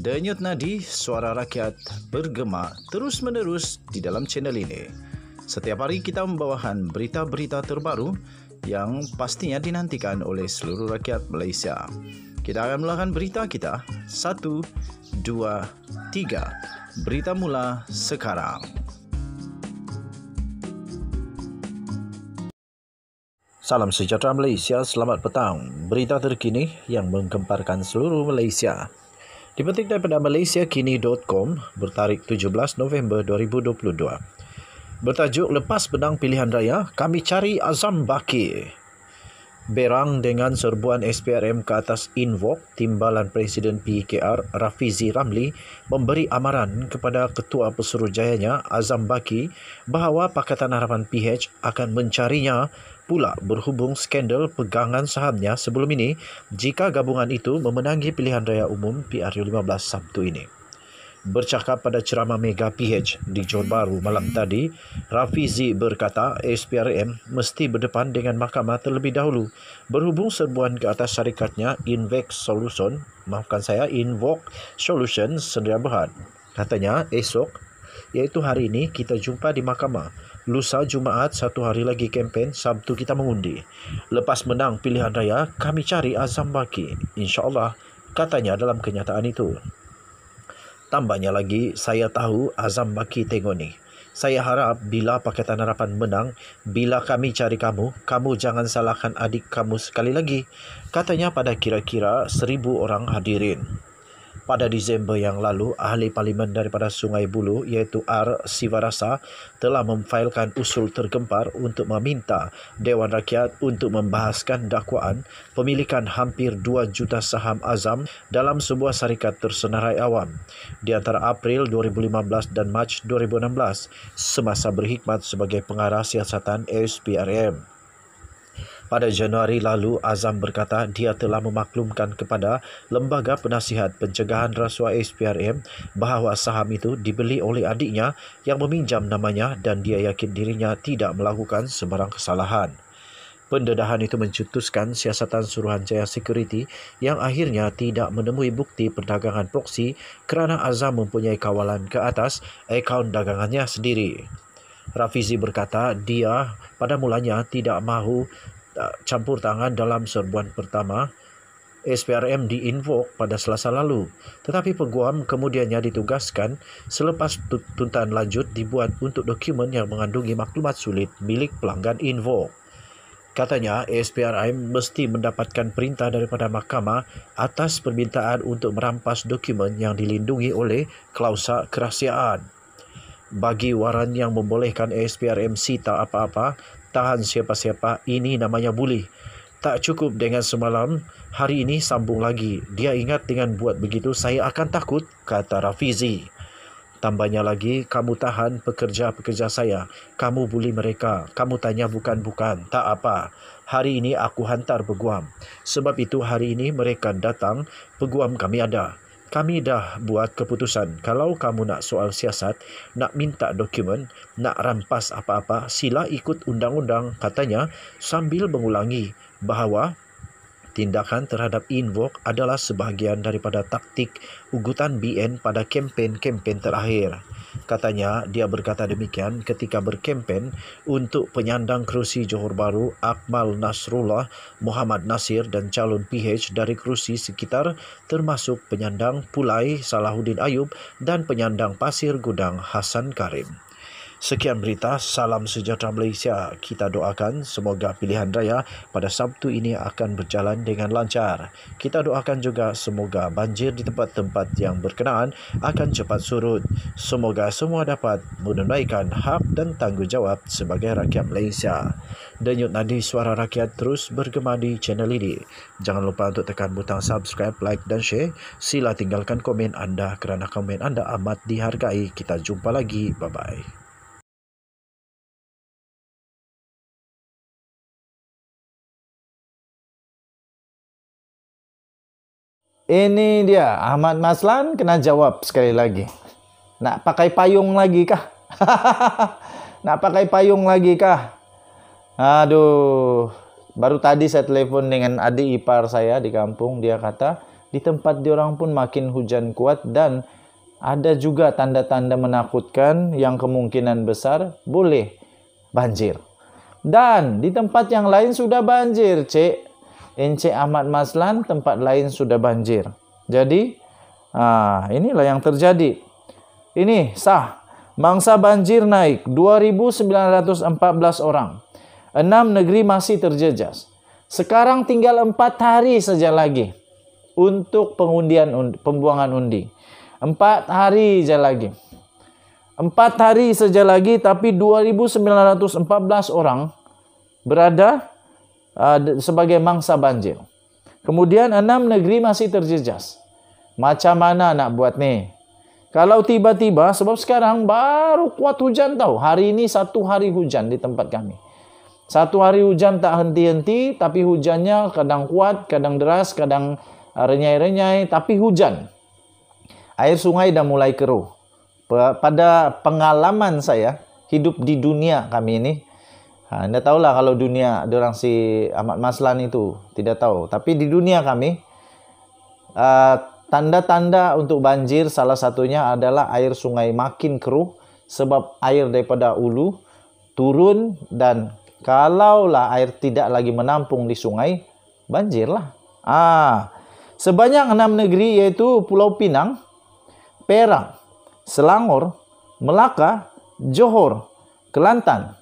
Denyut nadi suara rakyat bergema terus-menerus di dalam channel ini. Setiap hari kita membawakan berita-berita terbaru yang pastinya dinantikan oleh seluruh rakyat Malaysia. Kita akan melakukan berita kita. Satu, dua, tiga. Berita mula sekarang. Salam sejahtera Malaysia, selamat petang. Berita terkini yang menggemparkan seluruh Malaysia. Dipetik daripada MalaysiaKini.com bertarik 17 November 2022. Bertajuk Lepas Benang Pilihan Raya, Kami Cari Azam Bakir berang dengan serbuan SPRM ke atas Invok, Timbalan Presiden PKR Rafizi Ramli memberi amaran kepada Ketua Pesuruhjayanya Azam Baki bahawa Pakatan Harapan PH akan mencarinya pula berhubung skandal pegangan sahamnya sebelum ini jika gabungan itu memenangi pilihan raya umum PRU15 Sabtu ini bercakap pada ceramah Mega PH di Johor Bahru malam tadi, Rafizi berkata SPRM mesti berdepan dengan mahkamah terlebih dahulu berhubung serbuan ke atas syarikatnya Invex Solution, maafkan saya Invoke Solution Sendirian Berhad. Katanya esok iaitu hari ini kita jumpa di mahkamah. Lusa Jumaat satu hari lagi kempen Sabtu kita mengundi. Lepas menang pilihan raya kami cari Azam Baki. Allah. katanya dalam kenyataan itu. Tambahnya lagi, saya tahu Azam Baki tengok ni. Saya harap bila Pakatan Harapan menang, bila kami cari kamu, kamu jangan salahkan adik kamu sekali lagi. Katanya pada kira-kira seribu orang hadirin. Pada Disember yang lalu, ahli parlimen daripada Sungai Bulu iaitu R. Sivarasa telah memfailkan usul tergempar untuk meminta Dewan Rakyat untuk membahaskan dakwaan pemilikan hampir 2 juta saham azam dalam sebuah syarikat tersenarai awam di antara April 2015 dan Mac 2016 semasa berkhidmat sebagai pengarah siasatan SPRM. Pada Januari lalu, Azam berkata dia telah memaklumkan kepada Lembaga Penasihat Pencegahan Rasuah SPRM bahawa saham itu dibeli oleh adiknya yang meminjam namanya dan dia yakin dirinya tidak melakukan sebarang kesalahan. Pendedahan itu mencetuskan siasatan Suruhanjaya Security yang akhirnya tidak menemui bukti perdagangan proksi kerana Azam mempunyai kawalan ke atas akaun dagangannya sendiri. Rafizi berkata dia pada mulanya tidak mahu campur tangan dalam serbuan pertama SPRM diinvok pada selasa lalu tetapi peguam kemudiannya ditugaskan selepas tuntutan lanjut dibuat untuk dokumen yang mengandungi maklumat sulit milik pelanggan invok. Katanya SPRM mesti mendapatkan perintah daripada mahkamah atas permintaan untuk merampas dokumen yang dilindungi oleh klausa kerahsiaan. Bagi waran yang membolehkan SPRM sita apa-apa, tahan siapa-siapa, ini namanya buli. Tak cukup dengan semalam, hari ini sambung lagi. Dia ingat dengan buat begitu, saya akan takut, kata Rafizi. Tambahnya lagi, kamu tahan pekerja-pekerja saya. Kamu buli mereka. Kamu tanya bukan-bukan. Tak apa. Hari ini aku hantar peguam. Sebab itu hari ini mereka datang, peguam kami ada kami dah buat keputusan kalau kamu nak soal siasat, nak minta dokumen, nak rampas apa-apa, sila ikut undang-undang katanya sambil mengulangi bahawa Tindakan terhadap Invok adalah sebahagian daripada taktik ugutan BN pada kempen-kempen terakhir. Katanya dia berkata demikian ketika berkempen untuk penyandang kerusi Johor Baru Akmal Nasrullah Muhammad Nasir dan calon PH dari kerusi sekitar termasuk penyandang Pulai Salahuddin Ayub dan penyandang Pasir Gudang Hasan Karim. Sekian berita, salam sejahtera Malaysia. Kita doakan semoga pilihan raya pada Sabtu ini akan berjalan dengan lancar. Kita doakan juga semoga banjir di tempat-tempat yang berkenaan akan cepat surut. Semoga semua dapat menunaikan hak dan tanggungjawab sebagai rakyat Malaysia. Denyut nadi suara rakyat terus bergema di channel ini. Jangan lupa untuk tekan butang subscribe, like dan share. Sila tinggalkan komen anda kerana komen anda amat dihargai. Kita jumpa lagi. Bye-bye. Ini dia, Ahmad Maslan kena jawab sekali lagi. Nak pakai payung lagi kah? Nak pakai payung lagi kah? Aduh, baru tadi saya telepon dengan adik ipar saya di kampung. Dia kata, di tempat diorang pun makin hujan kuat dan ada juga tanda-tanda menakutkan yang kemungkinan besar boleh banjir. Dan di tempat yang lain sudah banjir, Cek. Encik Ahmad Maslan tempat lain sudah banjir. Jadi ah inilah yang terjadi. Ini sah. Mangsa banjir naik 2914 orang. Enam negeri masih terjejas. Sekarang tinggal empat hari saja lagi untuk pengundian pembuangan undi. Empat hari saja lagi. Empat hari saja lagi tapi 2914 orang berada Ah, sebagai mangsa banjir. Kemudian enam negeri masih terjejas. Macam mana nak buat ni? Kalau tiba-tiba, sebab sekarang baru kuat hujan tau. Hari ini satu hari hujan di tempat kami. Satu hari hujan tak henti-henti, tapi hujannya kadang kuat, kadang deras, kadang ah, renyai-renyai, tapi hujan. Air sungai dah mulai keruh. Pada pengalaman saya, hidup di dunia kami ini, Nah, anda tahulah kalau dunia orang si Ahmad Maslan itu tidak tahu. Tapi di dunia kami eh, tanda-tanda uh, untuk banjir salah satunya adalah air sungai makin keruh sebab air daripada ulu turun dan kalaulah air tidak lagi menampung di sungai banjirlah. Ah, sebanyak enam negeri yaitu Pulau Pinang, Perak, Selangor, Melaka, Johor, Kelantan,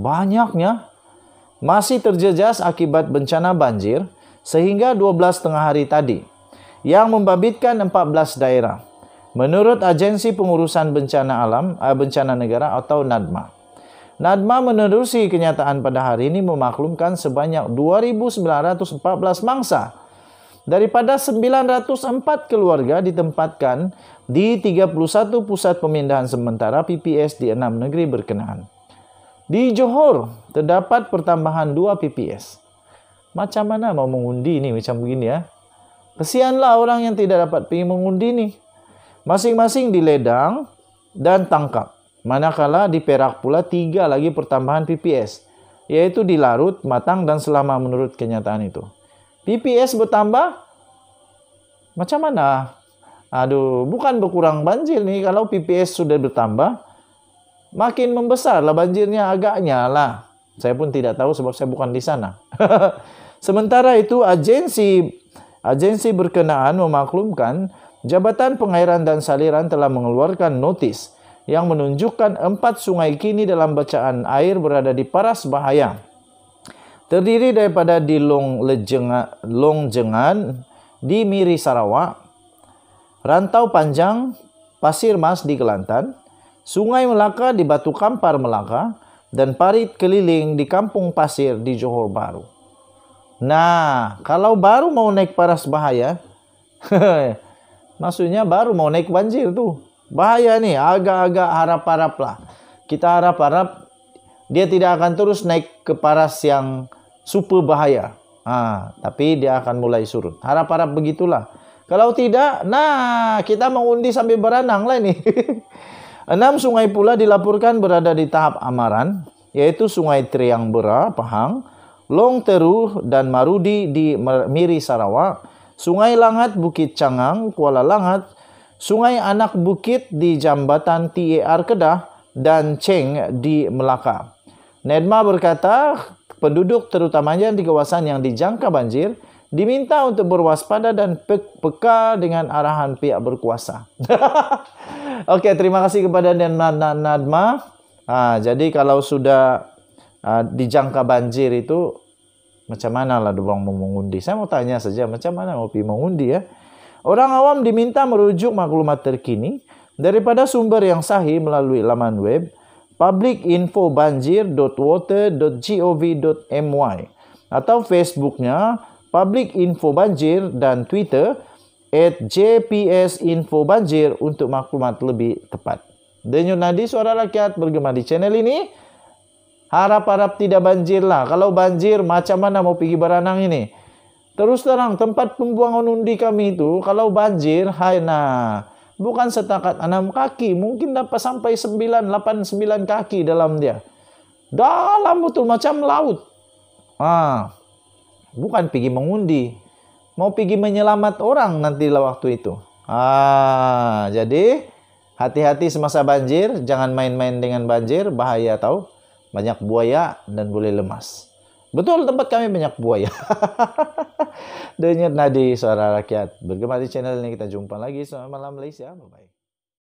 banyaknya masih terjejas akibat bencana banjir sehingga 12 tengah hari tadi yang membabitkan 14 daerah menurut Agensi Pengurusan Bencana Alam eh, Bencana Negara atau NADMA. NADMA menerusi kenyataan pada hari ini memaklumkan sebanyak 2.914 mangsa daripada 904 keluarga ditempatkan di 31 pusat pemindahan sementara PPS di enam negeri berkenaan. Di Johor terdapat pertambahan 2 PPS. Macam mana mau mengundi ini macam begini ya? Kesianlah orang yang tidak dapat pergi mengundi ni. Masing-masing diledang dan tangkap. Manakala di Perak pula tiga lagi pertambahan PPS, yaitu di Larut, matang, dan selama menurut kenyataan itu. PPS bertambah, macam mana? Aduh, bukan berkurang banjir nih kalau PPS sudah bertambah, Makin membesarlah banjirnya agaknya lah. Saya pun tidak tahu sebab saya bukan di sana. Sementara itu agensi agensi berkenaan memaklumkan Jabatan Pengairan dan Saliran telah mengeluarkan notis yang menunjukkan empat sungai kini dalam bacaan air berada di paras bahaya. Terdiri daripada di Long Lejenga, di Miri Sarawak, Rantau Panjang, Pasir Mas di Kelantan, Sungai Melaka di Batu Kampar Melaka dan parit keliling di Kampung Pasir di Johor Baru. Nah, kalau baru mau naik paras bahaya, maksudnya baru mau naik banjir tu, Bahaya ni agak-agak harap-harap lah. Kita harap-harap dia tidak akan terus naik ke paras yang super bahaya. Ah, tapi dia akan mulai surut. Harap-harap begitulah. Kalau tidak, nah kita mengundi sambil beranang lah ini. Enam sungai pula dilaporkan berada di tahap amaran, yaitu Sungai Triangbera, Pahang, Long Teru dan Marudi di Miri Sarawak, Sungai Langat Bukit Cangang, Kuala Langat, Sungai Anak Bukit di Jambatan TER Kedah dan Cheng di Melaka. Nedma berkata, penduduk terutamanya di kawasan yang dijangka banjir diminta untuk berwaspada dan pe peka dengan arahan pihak berkuasa. Oke, okay, terima kasih kepada Nadma. Nah, jadi kalau sudah uh, dijangka banjir itu macam mana lah mau mengundi? Saya mau tanya saja macam mana mau pi mengundi ya. Orang awam diminta merujuk maklumat terkini daripada sumber yang sahih melalui laman web publicinfobanjir.water.gov.my atau Facebooknya Public Info Banjir dan Twitter at JPS Info Banjir untuk maklumat lebih tepat. Denyut nadi suara rakyat bergema di channel ini. Harap-harap tidak banjir lah. Kalau banjir macam mana mau pergi beranang ini? Terus terang tempat pembuangan undi kami itu kalau banjir hai nah. Bukan setakat enam kaki, mungkin dapat sampai sembilan, lapan, sembilan kaki dalam dia. Dalam betul, macam laut. Ah, Bukan pergi mengundi. Mau pergi menyelamat orang nanti waktu itu. Ah, jadi hati-hati semasa banjir, jangan main-main dengan banjir, bahaya tahu. Banyak buaya dan boleh lemas. Betul tempat kami banyak buaya. Denyut nadi suara rakyat. Bergema di channel ini kita jumpa lagi. Selamat malam Malaysia. Bye bye.